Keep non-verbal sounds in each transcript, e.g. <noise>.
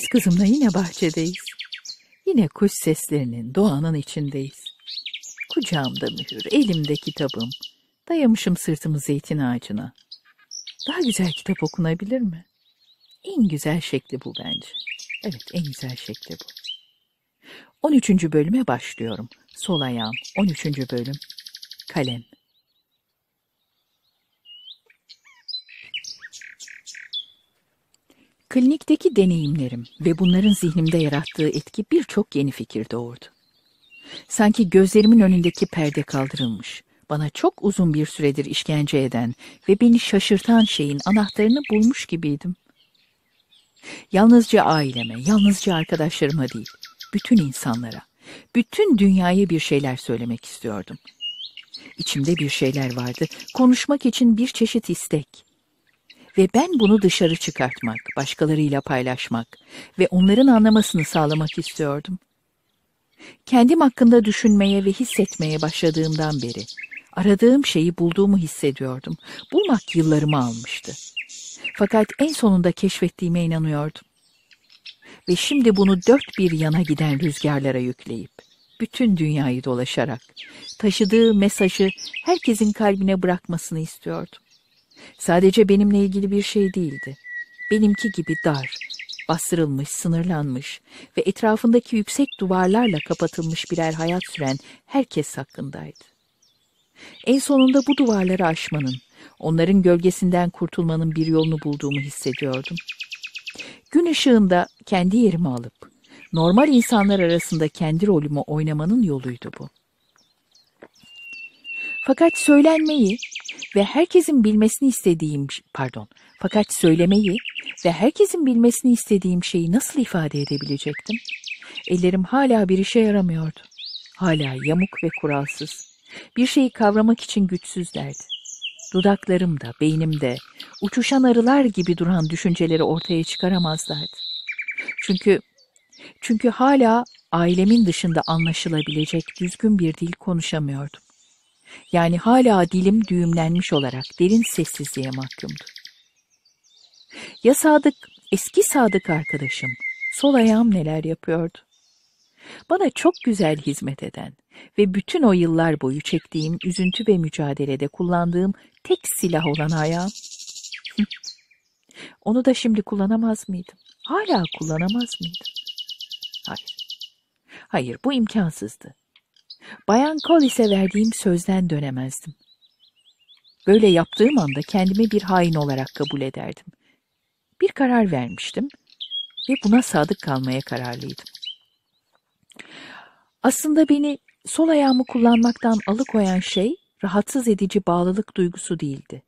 Biz kızımla yine bahçedeyiz. Yine kuş seslerinin, doğanın içindeyiz. Kucağımda mühür, elimde kitabım. Dayamışım sırtımı zeytin ağacına. Daha güzel kitap okunabilir mi? En güzel şekli bu bence. Evet, en güzel şekli bu. 13. bölüme başlıyorum. Sol ayağım, 13. bölüm. Kalem. Klinikteki deneyimlerim ve bunların zihnimde yarattığı etki birçok yeni fikir doğurdu. Sanki gözlerimin önündeki perde kaldırılmış, bana çok uzun bir süredir işkence eden ve beni şaşırtan şeyin anahtarını bulmuş gibiydim. Yalnızca aileme, yalnızca arkadaşlarıma değil, bütün insanlara, bütün dünyaya bir şeyler söylemek istiyordum. İçimde bir şeyler vardı, konuşmak için bir çeşit istek ve ben bunu dışarı çıkartmak, başkalarıyla paylaşmak ve onların anlamasını sağlamak istiyordum. Kendim hakkında düşünmeye ve hissetmeye başladığımdan beri aradığım şeyi bulduğumu hissediyordum. Bulmak yıllarımı almıştı. Fakat en sonunda keşfettiğime inanıyordum. Ve şimdi bunu dört bir yana giden rüzgarlara yükleyip, bütün dünyayı dolaşarak, taşıdığı mesajı herkesin kalbine bırakmasını istiyordum. Sadece benimle ilgili bir şey değildi. Benimki gibi dar, bastırılmış, sınırlanmış ve etrafındaki yüksek duvarlarla kapatılmış birer hayat süren herkes hakkındaydı. En sonunda bu duvarları aşmanın, onların gölgesinden kurtulmanın bir yolunu bulduğumu hissediyordum. Gün ışığında kendi yerimi alıp, normal insanlar arasında kendi rolümü oynamanın yoluydu bu. Fakat söylenmeyi ve herkesin bilmesini istediğim pardon fakat söylemeyi ve herkesin bilmesini istediğim şeyi nasıl ifade edebilecektim? Ellerim hala bir işe yaramıyordu. Hala yamuk ve kuralsız. Bir şeyi kavramak için güçsüzlerdi. Dudaklarım da, beynim de, uçuşan arılar gibi duran düşünceleri ortaya çıkaramazlardı. Çünkü çünkü hala ailemin dışında anlaşılabilecek düzgün bir dil konuşamıyordum. Yani hala dilim düğümlenmiş olarak derin sessizliğe mahkumdu. Ya Sadık, eski Sadık arkadaşım, sol ayağım neler yapıyordu? Bana çok güzel hizmet eden ve bütün o yıllar boyu çektiğim üzüntü ve mücadelede kullandığım tek silah olan ayağım. <laughs> Onu da şimdi kullanamaz mıydım? Hala kullanamaz mıydım? Hayır. Hayır, bu imkansızdı. Bayan Collis'e verdiğim sözden dönemezdim. Böyle yaptığım anda kendimi bir hain olarak kabul ederdim. Bir karar vermiştim ve buna sadık kalmaya kararlıydım. Aslında beni sol ayağımı kullanmaktan alıkoyan şey rahatsız edici bağlılık duygusu değildi.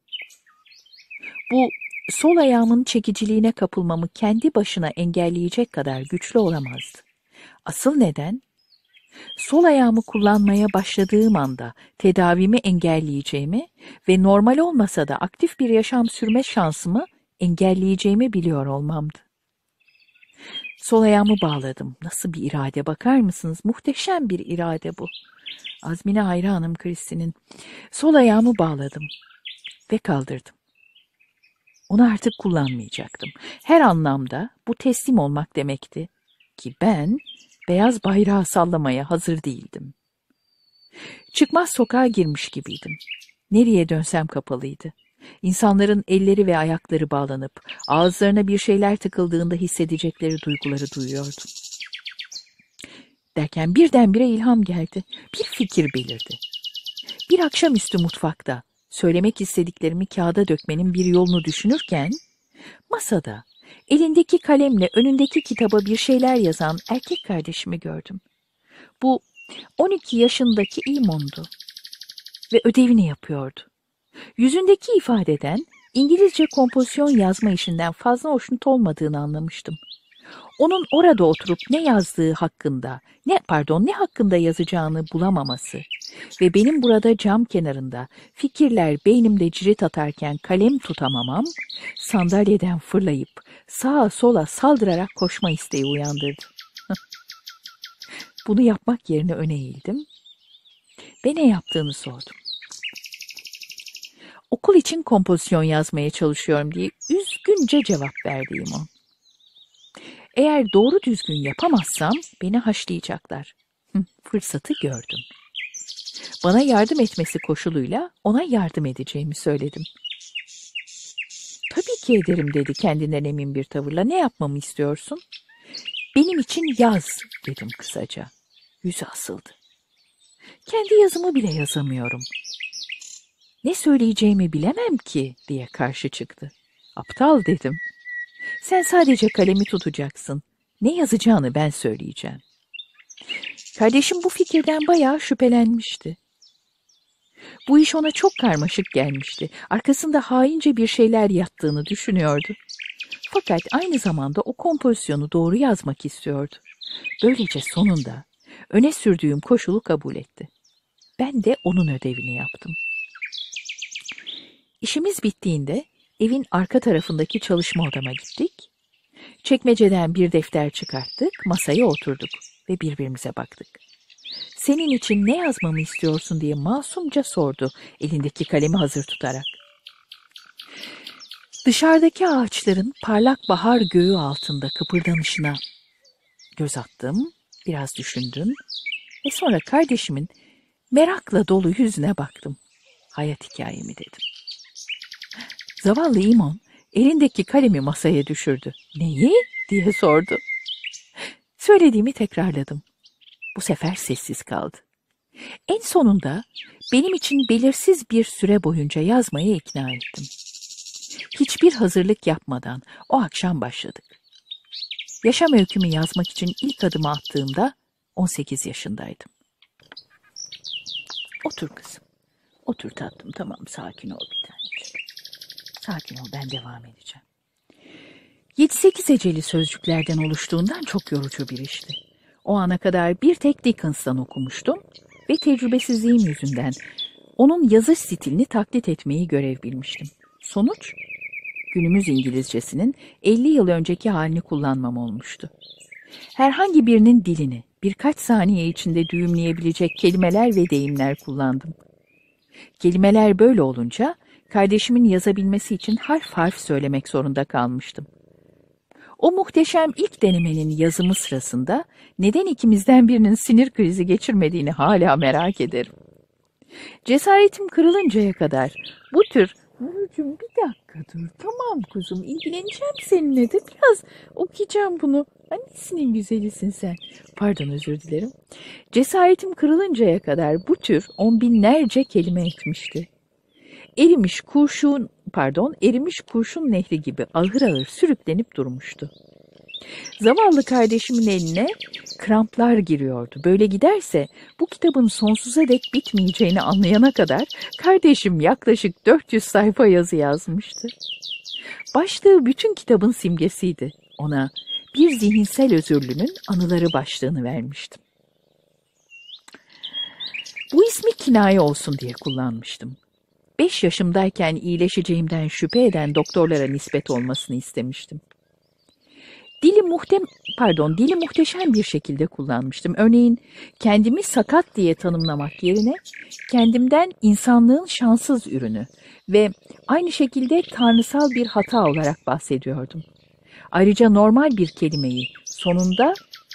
Bu sol ayağımın çekiciliğine kapılmamı kendi başına engelleyecek kadar güçlü olamazdı. Asıl neden sol ayağımı kullanmaya başladığım anda tedavimi engelleyeceğimi ve normal olmasa da aktif bir yaşam sürme şansımı engelleyeceğimi biliyor olmamdı. Sol ayağımı bağladım. Nasıl bir irade bakar mısınız? Muhteşem bir irade bu. Azmine hayranım Kristin'in. Sol ayağımı bağladım ve kaldırdım. Onu artık kullanmayacaktım. Her anlamda bu teslim olmak demekti ki ben beyaz bayrağı sallamaya hazır değildim. Çıkmaz sokağa girmiş gibiydim. Nereye dönsem kapalıydı. İnsanların elleri ve ayakları bağlanıp ağızlarına bir şeyler tıkıldığında hissedecekleri duyguları duyuyordum. Derken birdenbire ilham geldi. Bir fikir belirdi. Bir akşamüstü mutfakta söylemek istediklerimi kağıda dökmenin bir yolunu düşünürken masada elindeki kalemle önündeki kitaba bir şeyler yazan erkek kardeşimi gördüm. Bu 12 yaşındaki İmon'du ve ödevini yapıyordu. Yüzündeki ifadeden İngilizce kompozisyon yazma işinden fazla hoşnut olmadığını anlamıştım. Onun orada oturup ne yazdığı hakkında, ne pardon ne hakkında yazacağını bulamaması ve benim burada cam kenarında fikirler beynimde cirit atarken kalem tutamamam, sandalyeden fırlayıp sağa sola saldırarak koşma isteği uyandırdı. Bunu yapmak yerine öne eğildim ve ne yaptığını sordum. Okul için kompozisyon yazmaya çalışıyorum diye üzgünce cevap verdiğim o. Eğer doğru düzgün yapamazsam beni haşlayacaklar. fırsatı gördüm. Bana yardım etmesi koşuluyla ona yardım edeceğimi söyledim tebrik ederim dedi kendinden emin bir tavırla. Ne yapmamı istiyorsun? Benim için yaz dedim kısaca. Yüzü asıldı. Kendi yazımı bile yazamıyorum. Ne söyleyeceğimi bilemem ki diye karşı çıktı. Aptal dedim. Sen sadece kalemi tutacaksın. Ne yazacağını ben söyleyeceğim. Kardeşim bu fikirden bayağı şüphelenmişti. Bu iş ona çok karmaşık gelmişti. Arkasında haince bir şeyler yattığını düşünüyordu. Fakat aynı zamanda o kompozisyonu doğru yazmak istiyordu. Böylece sonunda öne sürdüğüm koşulu kabul etti. Ben de onun ödevini yaptım. İşimiz bittiğinde evin arka tarafındaki çalışma odama gittik. Çekmeceden bir defter çıkarttık, masaya oturduk ve birbirimize baktık senin için ne yazmamı istiyorsun diye masumca sordu elindeki kalemi hazır tutarak. Dışarıdaki ağaçların parlak bahar göğü altında kıpırdanışına göz attım, biraz düşündüm ve sonra kardeşimin merakla dolu yüzüne baktım. Hayat hikayemi dedim. Zavallı İmon elindeki kalemi masaya düşürdü. Neyi? diye sordu. Söylediğimi tekrarladım. Bu sefer sessiz kaldı. En sonunda benim için belirsiz bir süre boyunca yazmayı ikna ettim. Hiçbir hazırlık yapmadan o akşam başladık. Yaşam öykümü yazmak için ilk adımı attığımda 18 yaşındaydım. Otur kızım. Otur tatlım tamam sakin ol bir tane. Sakin ol ben devam edeceğim. 7-8 eceli sözcüklerden oluştuğundan çok yorucu bir işti. O ana kadar bir tek Dickens'tan okumuştum ve tecrübesizliğim yüzünden onun yazış stilini taklit etmeyi görev bilmiştim. Sonuç, günümüz İngilizcesinin 50 yıl önceki halini kullanmam olmuştu. Herhangi birinin dilini birkaç saniye içinde düğümleyebilecek kelimeler ve deyimler kullandım. Kelimeler böyle olunca kardeşimin yazabilmesi için harf harf söylemek zorunda kalmıştım. O muhteşem ilk denemenin yazımı sırasında neden ikimizden birinin sinir krizi geçirmediğini hala merak ederim. Cesaretim kırılıncaya kadar bu tür Nurcuğum bir dakika dur tamam kuzum ilgileneceğim seninle de biraz okuyacağım bunu. Annesinin güzelisin sen. Pardon özür dilerim. Cesaretim kırılıncaya kadar bu tür on binlerce kelime etmişti erimiş kurşun pardon erimiş kurşun nehri gibi ağır ağır sürüklenip durmuştu. Zavallı kardeşimin eline kramplar giriyordu. Böyle giderse bu kitabın sonsuza dek bitmeyeceğini anlayana kadar kardeşim yaklaşık 400 sayfa yazı yazmıştı. Başlığı bütün kitabın simgesiydi. Ona bir zihinsel özürlünün anıları başlığını vermiştim. Bu ismi kinaye olsun diye kullanmıştım. 5 yaşımdayken iyileşeceğimden şüphe eden doktorlara nispet olmasını istemiştim. Dili muhtem pardon, dili muhteşem bir şekilde kullanmıştım. Örneğin kendimi sakat diye tanımlamak yerine kendimden insanlığın şanssız ürünü ve aynı şekilde tanrısal bir hata olarak bahsediyordum. Ayrıca normal bir kelimeyi sonunda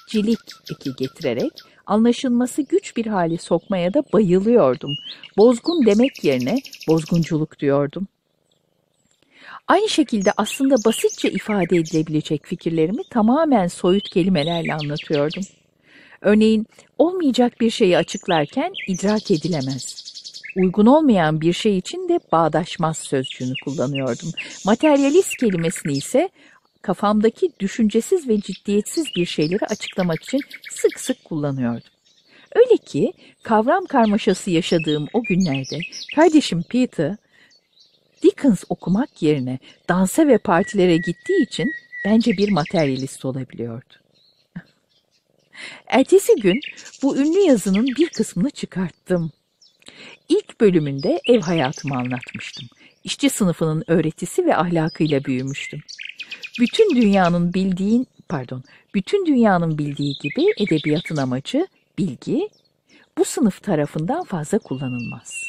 cilik eki getirerek anlaşılması güç bir hali sokmaya da bayılıyordum. Bozgun demek yerine bozgunculuk diyordum. Aynı şekilde aslında basitçe ifade edilebilecek fikirlerimi tamamen soyut kelimelerle anlatıyordum. Örneğin olmayacak bir şeyi açıklarken idrak edilemez. Uygun olmayan bir şey için de bağdaşmaz sözcüğünü kullanıyordum. Materyalist kelimesini ise kafamdaki düşüncesiz ve ciddiyetsiz bir şeyleri açıklamak için sık sık kullanıyordum. Öyle ki kavram karmaşası yaşadığım o günlerde kardeşim Peter, Dickens okumak yerine dansa ve partilere gittiği için bence bir materyalist olabiliyordu. Ertesi gün bu ünlü yazının bir kısmını çıkarttım. İlk bölümünde ev hayatımı anlatmıştım. İşçi sınıfının öğretisi ve ahlakıyla büyümüştüm bütün dünyanın bildiğin pardon, bütün dünyanın bildiği gibi edebiyatın amacı bilgi bu sınıf tarafından fazla kullanılmaz.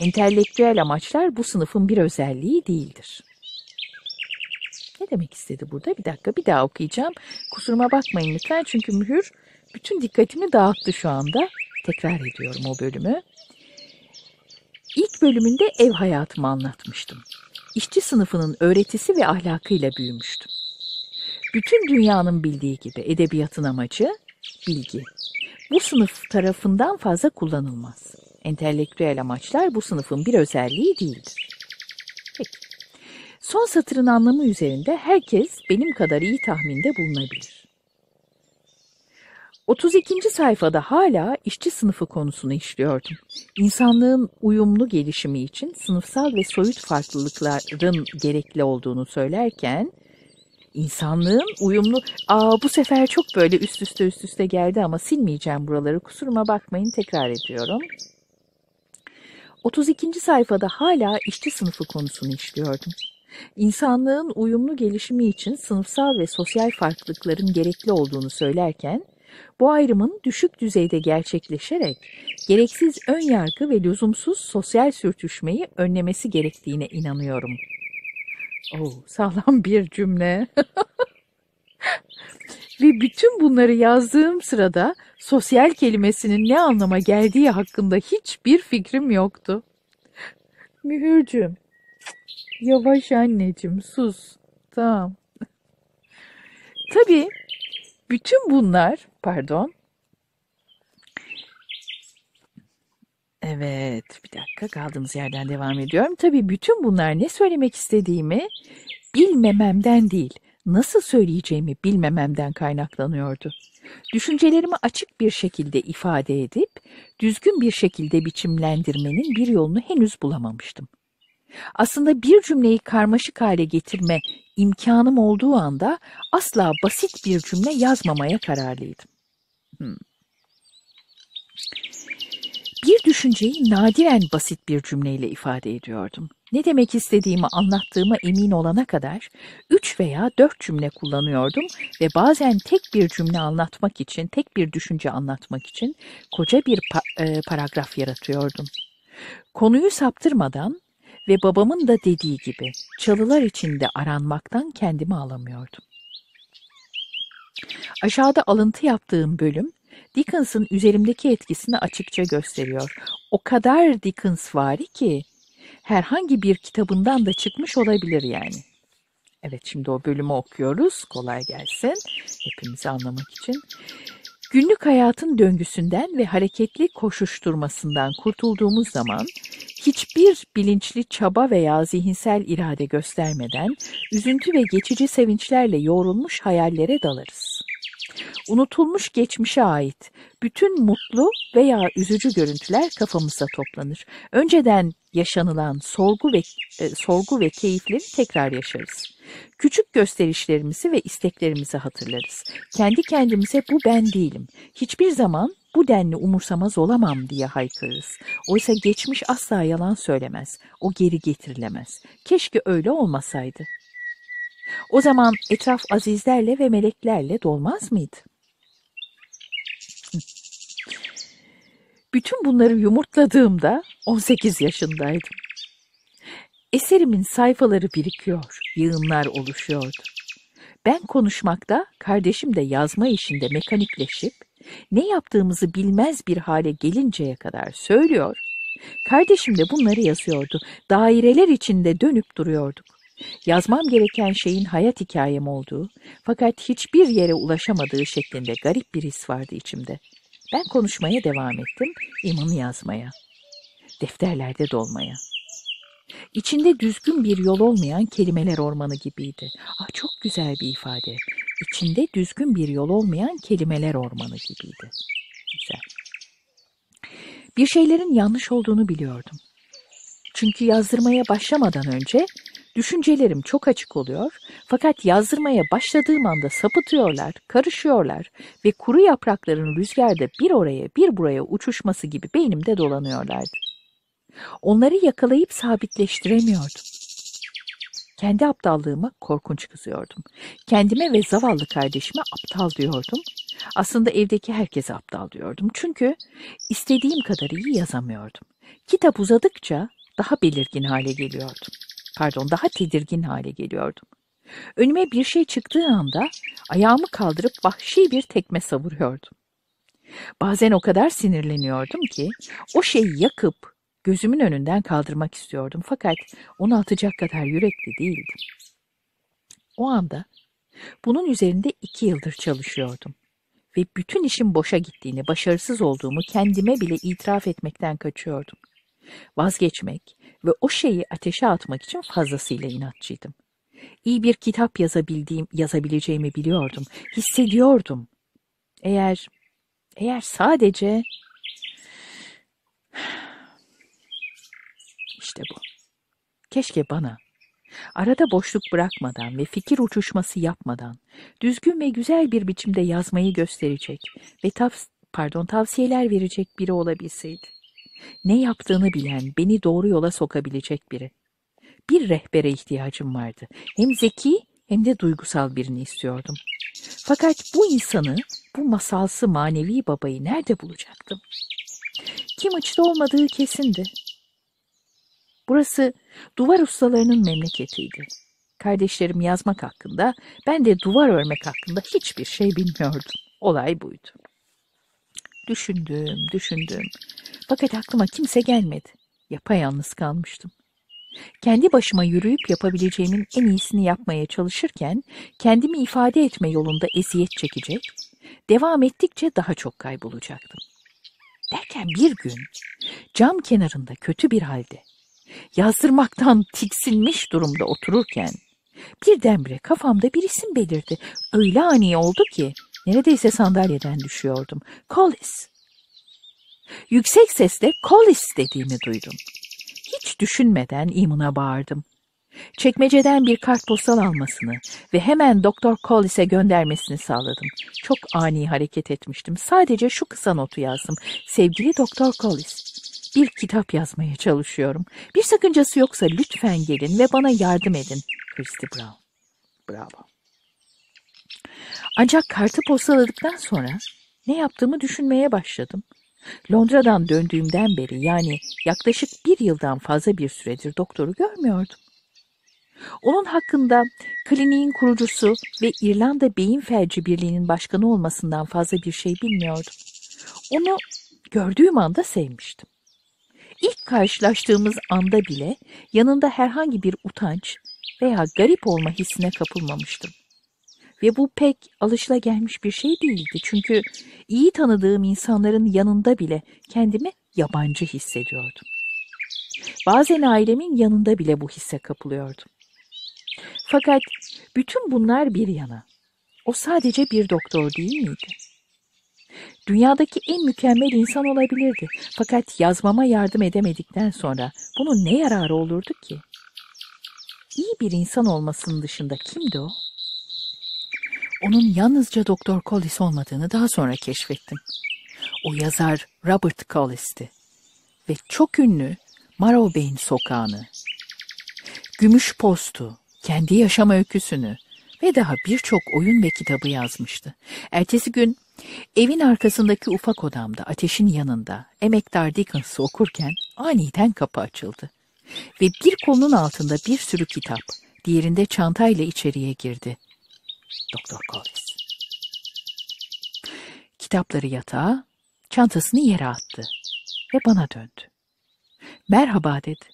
Entelektüel amaçlar bu sınıfın bir özelliği değildir. Ne demek istedi burada? Bir dakika bir daha okuyacağım. Kusuruma bakmayın lütfen çünkü mühür bütün dikkatimi dağıttı şu anda. Tekrar ediyorum o bölümü. İlk bölümünde ev hayatımı anlatmıştım işçi sınıfının öğretisi ve ahlakıyla büyümüştüm. Bütün dünyanın bildiği gibi edebiyatın amacı bilgi. Bu sınıf tarafından fazla kullanılmaz. Entelektüel amaçlar bu sınıfın bir özelliği değildir. Peki. Son satırın anlamı üzerinde herkes benim kadar iyi tahminde bulunabilir. 32. sayfada hala işçi sınıfı konusunu işliyordum. İnsanlığın uyumlu gelişimi için sınıfsal ve soyut farklılıkların gerekli olduğunu söylerken, insanlığın uyumlu... Aa bu sefer çok böyle üst üste üst üste geldi ama silmeyeceğim buraları kusuruma bakmayın tekrar ediyorum. 32. sayfada hala işçi sınıfı konusunu işliyordum. İnsanlığın uyumlu gelişimi için sınıfsal ve sosyal farklılıkların gerekli olduğunu söylerken, bu ayrımın düşük düzeyde gerçekleşerek gereksiz ön yargı ve lüzumsuz sosyal sürtüşmeyi önlemesi gerektiğine inanıyorum. Oo, oh, sağlam bir cümle. <laughs> ve bütün bunları yazdığım sırada sosyal kelimesinin ne anlama geldiği hakkında hiçbir fikrim yoktu. Mühürcüm, yavaş anneciğim sus. Tamam. Tabii bütün bunlar, pardon. Evet, bir dakika kaldığımız yerden devam ediyorum. Tabii bütün bunlar ne söylemek istediğimi bilmememden değil, nasıl söyleyeceğimi bilmememden kaynaklanıyordu. Düşüncelerimi açık bir şekilde ifade edip düzgün bir şekilde biçimlendirmenin bir yolunu henüz bulamamıştım. Aslında bir cümleyi karmaşık hale getirme imkanım olduğu anda asla basit bir cümle yazmamaya kararlıydım. Hmm. Bir düşünceyi nadiren basit bir cümleyle ifade ediyordum. Ne demek istediğimi anlattığıma emin olana kadar üç veya dört cümle kullanıyordum ve bazen tek bir cümle anlatmak için, tek bir düşünce anlatmak için koca bir pa e, paragraf yaratıyordum. Konuyu saptırmadan ve babamın da dediği gibi çalılar içinde aranmaktan kendimi alamıyordum. Aşağıda alıntı yaptığım bölüm Dickens'ın üzerimdeki etkisini açıkça gösteriyor. O kadar Dickens var ki herhangi bir kitabından da çıkmış olabilir yani. Evet şimdi o bölümü okuyoruz. Kolay gelsin hepimizi anlamak için. Günlük hayatın döngüsünden ve hareketli koşuşturmasından kurtulduğumuz zaman hiçbir bilinçli çaba veya zihinsel irade göstermeden üzüntü ve geçici sevinçlerle yoğrulmuş hayallere dalarız unutulmuş geçmişe ait bütün mutlu veya üzücü görüntüler kafamıza toplanır. Önceden yaşanılan sorgu ve e, sorgu ve keyifleri tekrar yaşarız. Küçük gösterişlerimizi ve isteklerimizi hatırlarız. Kendi kendimize bu ben değilim. Hiçbir zaman bu denli umursamaz olamam diye haykırırız. Oysa geçmiş asla yalan söylemez. O geri getirilemez. Keşke öyle olmasaydı. O zaman etraf azizlerle ve meleklerle dolmaz mıydı? Bütün bunları yumurtladığımda 18 yaşındaydım. Eserimin sayfaları birikiyor, yığınlar oluşuyordu. Ben konuşmakta, kardeşim de yazma işinde mekanikleşip, ne yaptığımızı bilmez bir hale gelinceye kadar söylüyor, kardeşim de bunları yazıyordu. Daireler içinde dönüp duruyorduk. Yazmam gereken şeyin hayat hikayem olduğu, fakat hiçbir yere ulaşamadığı şeklinde garip bir his vardı içimde. Ben konuşmaya devam ettim, imanı yazmaya, defterlerde dolmaya. İçinde düzgün bir yol olmayan kelimeler ormanı gibiydi. Ah çok güzel bir ifade. İçinde düzgün bir yol olmayan kelimeler ormanı gibiydi. Güzel. Bir şeylerin yanlış olduğunu biliyordum. Çünkü yazdırmaya başlamadan önce Düşüncelerim çok açık oluyor fakat yazdırmaya başladığım anda sapıtıyorlar, karışıyorlar ve kuru yaprakların rüzgarda bir oraya bir buraya uçuşması gibi beynimde dolanıyorlardı. Onları yakalayıp sabitleştiremiyordum. Kendi aptallığıma korkunç kızıyordum. Kendime ve zavallı kardeşime aptal diyordum. Aslında evdeki herkese aptal diyordum. Çünkü istediğim kadar iyi yazamıyordum. Kitap uzadıkça daha belirgin hale geliyordum pardon daha tedirgin hale geliyordum. Önüme bir şey çıktığı anda ayağımı kaldırıp vahşi bir tekme savuruyordum. Bazen o kadar sinirleniyordum ki o şeyi yakıp gözümün önünden kaldırmak istiyordum fakat onu atacak kadar yürekli değildim. O anda bunun üzerinde iki yıldır çalışıyordum ve bütün işin boşa gittiğini, başarısız olduğumu kendime bile itiraf etmekten kaçıyordum. Vazgeçmek ve o şeyi ateşe atmak için fazlasıyla inatçıydım. İyi bir kitap yazabildiğim, yazabileceğimi biliyordum, hissediyordum. Eğer, eğer sadece... İşte bu. Keşke bana arada boşluk bırakmadan ve fikir uçuşması yapmadan düzgün ve güzel bir biçimde yazmayı gösterecek ve tavs pardon tavsiyeler verecek biri olabilseydi. Ne yaptığını bilen, beni doğru yola sokabilecek biri. Bir rehbere ihtiyacım vardı. Hem zeki hem de duygusal birini istiyordum. Fakat bu insanı, bu masalsı manevi babayı nerede bulacaktım? Kim açıda olmadığı kesindi. Burası duvar ustalarının memleketiydi. Kardeşlerim yazmak hakkında, ben de duvar örmek hakkında hiçbir şey bilmiyordum. Olay buydu. Düşündüm, düşündüm. Fakat aklıma kimse gelmedi. Yapayalnız kalmıştım. Kendi başıma yürüyüp yapabileceğimin en iyisini yapmaya çalışırken kendimi ifade etme yolunda eziyet çekecek, devam ettikçe daha çok kaybolacaktım. Derken bir gün cam kenarında kötü bir halde, yazdırmaktan tiksinmiş durumda otururken birdenbire kafamda bir isim belirdi. Öyle ani oldu ki Neredeyse sandalyeden düşüyordum. Collis. Yüksek sesle Collis dediğimi duydum. Hiç düşünmeden imuna bağırdım. Çekmeceden bir kartpostal almasını ve hemen Doktor Collis'e göndermesini sağladım. Çok ani hareket etmiştim. Sadece şu kısa notu yazdım. Sevgili Doktor Collis, bir kitap yazmaya çalışıyorum. Bir sakıncası yoksa lütfen gelin ve bana yardım edin. Christy Brown. Bravo. Ancak kartı postaladıktan sonra ne yaptığımı düşünmeye başladım. Londra'dan döndüğümden beri yani yaklaşık bir yıldan fazla bir süredir doktoru görmüyordum. Onun hakkında kliniğin kurucusu ve İrlanda Beyin Felci Birliği'nin başkanı olmasından fazla bir şey bilmiyordum. Onu gördüğüm anda sevmiştim. İlk karşılaştığımız anda bile yanında herhangi bir utanç veya garip olma hissine kapılmamıştım. Ve bu pek gelmiş bir şey değildi. Çünkü iyi tanıdığım insanların yanında bile kendimi yabancı hissediyordum. Bazen ailemin yanında bile bu hisse kapılıyordum. Fakat bütün bunlar bir yana. O sadece bir doktor değil miydi? Dünyadaki en mükemmel insan olabilirdi. Fakat yazmama yardım edemedikten sonra bunun ne yararı olurdu ki? İyi bir insan olmasının dışında kimdi o? onun yalnızca Doktor Collis olmadığını daha sonra keşfettim. O yazar Robert Collis'ti ve çok ünlü Marrowbane sokağını, Gümüş Postu, kendi yaşam öyküsünü ve daha birçok oyun ve kitabı yazmıştı. Ertesi gün evin arkasındaki ufak odamda ateşin yanında emektar Dickens'ı okurken aniden kapı açıldı. Ve bir kolunun altında bir sürü kitap, diğerinde çantayla içeriye girdi. Doktor Collins. Kitapları yatağa, çantasını yere attı ve bana döndü. Merhaba dedi.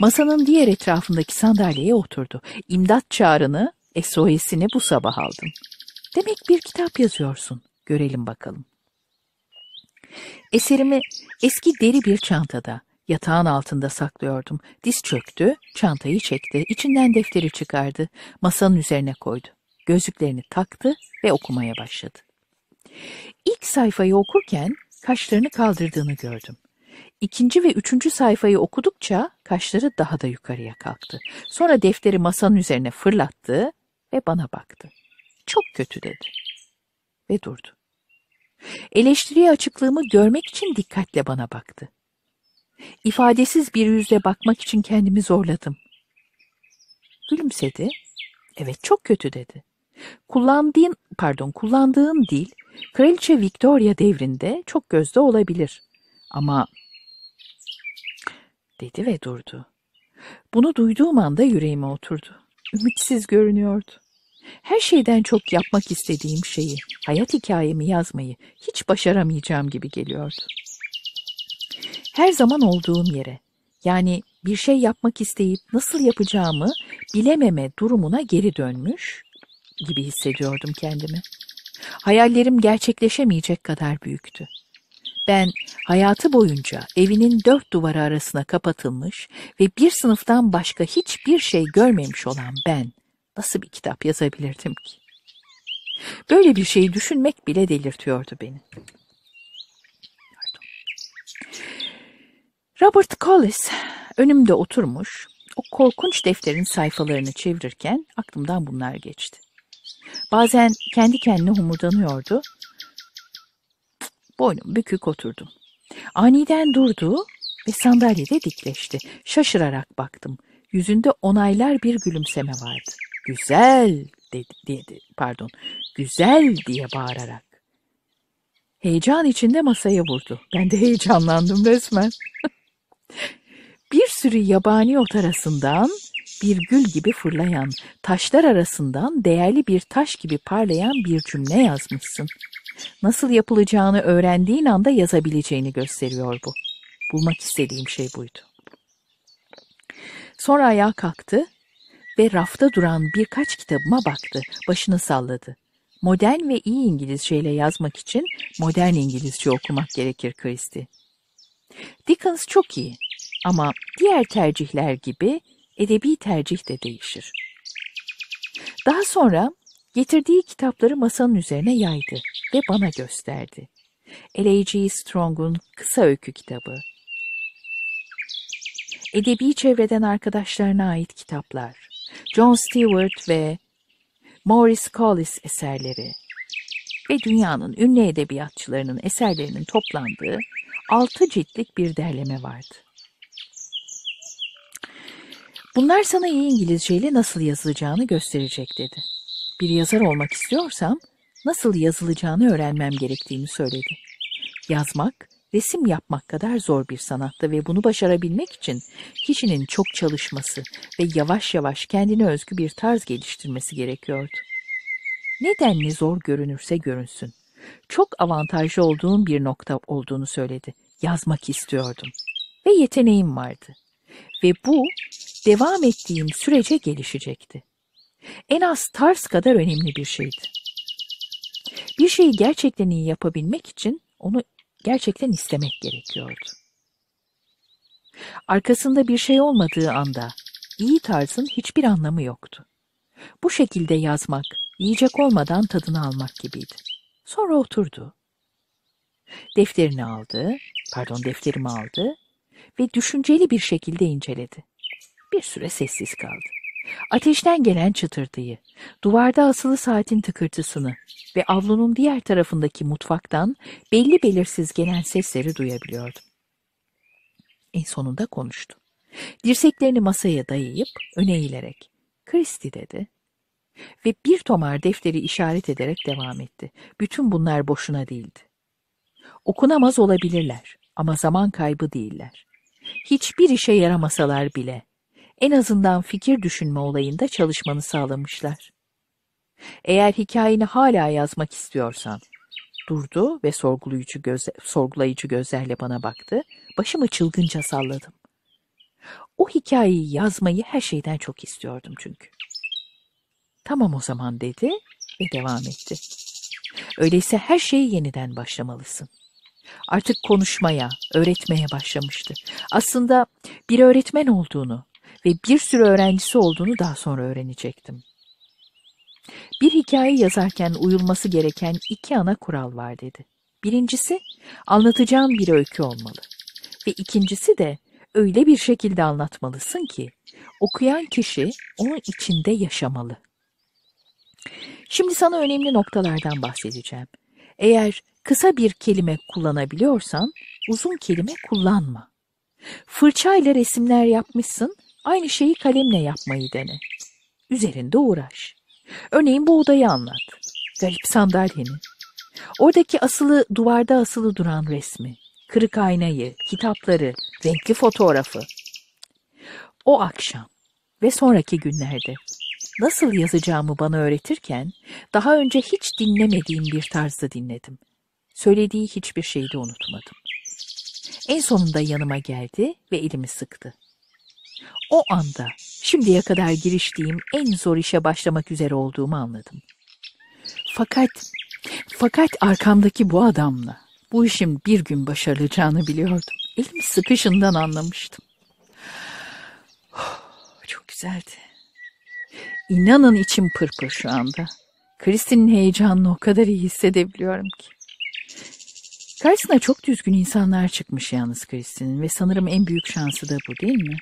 Masanın diğer etrafındaki sandalyeye oturdu. İmdat çağrını, SOS'ini bu sabah aldım. Demek bir kitap yazıyorsun. Görelim bakalım. Eserimi eski deri bir çantada, yatağın altında saklıyordum. Diz çöktü, çantayı çekti, içinden defteri çıkardı, masanın üzerine koydu gözlüklerini taktı ve okumaya başladı. İlk sayfayı okurken kaşlarını kaldırdığını gördüm. İkinci ve üçüncü sayfayı okudukça kaşları daha da yukarıya kalktı. Sonra defteri masanın üzerine fırlattı ve bana baktı. Çok kötü dedi ve durdu. Eleştiriye açıklığımı görmek için dikkatle bana baktı. İfadesiz bir yüzle bakmak için kendimi zorladım. Gülümsedi. Evet çok kötü dedi. Kullandığın, pardon, kullandığın dil Kraliçe Victoria devrinde çok gözde olabilir. Ama dedi ve durdu. Bunu duyduğum anda yüreğime oturdu. Ümitsiz görünüyordu. Her şeyden çok yapmak istediğim şeyi, hayat hikayemi yazmayı hiç başaramayacağım gibi geliyordu. Her zaman olduğum yere, yani bir şey yapmak isteyip nasıl yapacağımı bilememe durumuna geri dönmüş, gibi hissediyordum kendimi. Hayallerim gerçekleşemeyecek kadar büyüktü. Ben hayatı boyunca evinin dört duvarı arasına kapatılmış ve bir sınıftan başka hiçbir şey görmemiş olan ben nasıl bir kitap yazabilirdim ki? Böyle bir şeyi düşünmek bile delirtiyordu beni. Robert Collis önümde oturmuş, o korkunç defterin sayfalarını çevirirken aklımdan bunlar geçti. Bazen kendi kendine homurdanıyordu. Boynum bükük oturdum. Aniden durdu ve sandalyede dikleşti. Şaşırarak baktım. Yüzünde onaylar bir gülümseme vardı. Güzel dedi, dedi pardon. Güzel diye bağırarak. Heyecan içinde masaya vurdu. Ben de heyecanlandım resmen. <laughs> bir sürü yabani ot arasından bir gül gibi fırlayan, taşlar arasından değerli bir taş gibi parlayan bir cümle yazmışsın. Nasıl yapılacağını öğrendiğin anda yazabileceğini gösteriyor bu. Bulmak istediğim şey buydu. Sonra ayağa kalktı ve rafta duran birkaç kitabıma baktı, başını salladı. Modern ve iyi İngilizce ile yazmak için modern İngilizce okumak gerekir Christie. Dickens çok iyi ama diğer tercihler gibi edebi tercih de değişir. Daha sonra getirdiği kitapları masanın üzerine yaydı ve bana gösterdi. L.A.G. Strong'un kısa öykü kitabı, edebi çevreden arkadaşlarına ait kitaplar, John Stewart ve Morris Collis eserleri ve dünyanın ünlü edebiyatçılarının eserlerinin toplandığı altı ciltlik bir derleme vardı. Bunlar sana iyi İngilizce ile nasıl yazılacağını gösterecek dedi. Bir yazar olmak istiyorsam nasıl yazılacağını öğrenmem gerektiğini söyledi. Yazmak, resim yapmak kadar zor bir sanatta ve bunu başarabilmek için kişinin çok çalışması ve yavaş yavaş kendine özgü bir tarz geliştirmesi gerekiyordu. Neden ne zor görünürse görünsün. Çok avantajlı olduğum bir nokta olduğunu söyledi. Yazmak istiyordum ve yeteneğim vardı. Ve bu devam ettiğim sürece gelişecekti. En az tarz kadar önemli bir şeydi. Bir şeyi gerçekten iyi yapabilmek için onu gerçekten istemek gerekiyordu. Arkasında bir şey olmadığı anda iyi tarzın hiçbir anlamı yoktu. Bu şekilde yazmak, yiyecek olmadan tadını almak gibiydi. Sonra oturdu. Defterini aldı, pardon defterimi aldı ve düşünceli bir şekilde inceledi bir süre sessiz kaldı. Ateşten gelen çıtırtıyı, duvarda asılı saatin tıkırtısını ve avlunun diğer tarafındaki mutfaktan belli belirsiz gelen sesleri duyabiliyordum. En sonunda konuştu. Dirseklerini masaya dayayıp öne eğilerek, Kristi dedi ve bir tomar defteri işaret ederek devam etti. Bütün bunlar boşuna değildi. Okunamaz olabilirler ama zaman kaybı değiller. Hiçbir işe yaramasalar bile en azından fikir düşünme olayında çalışmanı sağlamışlar. Eğer hikayeni hala yazmak istiyorsan, durdu ve sorgulayıcı, göze, sorgulayıcı gözlerle bana baktı, başımı çılgınca salladım. O hikayeyi yazmayı her şeyden çok istiyordum çünkü. Tamam o zaman dedi ve devam etti. Öyleyse her şeyi yeniden başlamalısın. Artık konuşmaya, öğretmeye başlamıştı. Aslında bir öğretmen olduğunu, ve bir sürü öğrencisi olduğunu daha sonra öğrenecektim. Bir hikaye yazarken uyulması gereken iki ana kural var dedi. Birincisi, anlatacağım bir öykü olmalı. Ve ikincisi de öyle bir şekilde anlatmalısın ki okuyan kişi onun içinde yaşamalı. Şimdi sana önemli noktalardan bahsedeceğim. Eğer kısa bir kelime kullanabiliyorsan uzun kelime kullanma. Fırçayla resimler yapmışsın Aynı şeyi kalemle yapmayı dene. Üzerinde uğraş. Örneğin bu odayı anlat. Garip sandalyeni. Oradaki asılı, duvarda asılı duran resmi, kırık aynayı, kitapları, renkli fotoğrafı. O akşam ve sonraki günlerde nasıl yazacağımı bana öğretirken daha önce hiç dinlemediğim bir tarzda dinledim. Söylediği hiçbir şeyi de unutmadım. En sonunda yanıma geldi ve elimi sıktı. O anda şimdiye kadar giriştiğim en zor işe başlamak üzere olduğumu anladım. Fakat, fakat arkamdaki bu adamla bu işin bir gün başarılacağını biliyordum. Elim sıkışından anlamıştım. Oh, <sighs> çok güzeldi. İnanın içim pırpır şu anda. Kristin'in heyecanını o kadar iyi hissedebiliyorum ki. Karşısına çok düzgün insanlar çıkmış yalnız Kristin'in ve sanırım en büyük şansı da bu değil mi?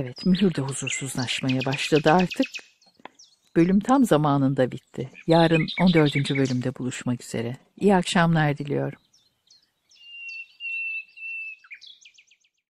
Evet, mühür de huzursuzlaşmaya başladı artık. Bölüm tam zamanında bitti. Yarın 14. bölümde buluşmak üzere. İyi akşamlar diliyorum.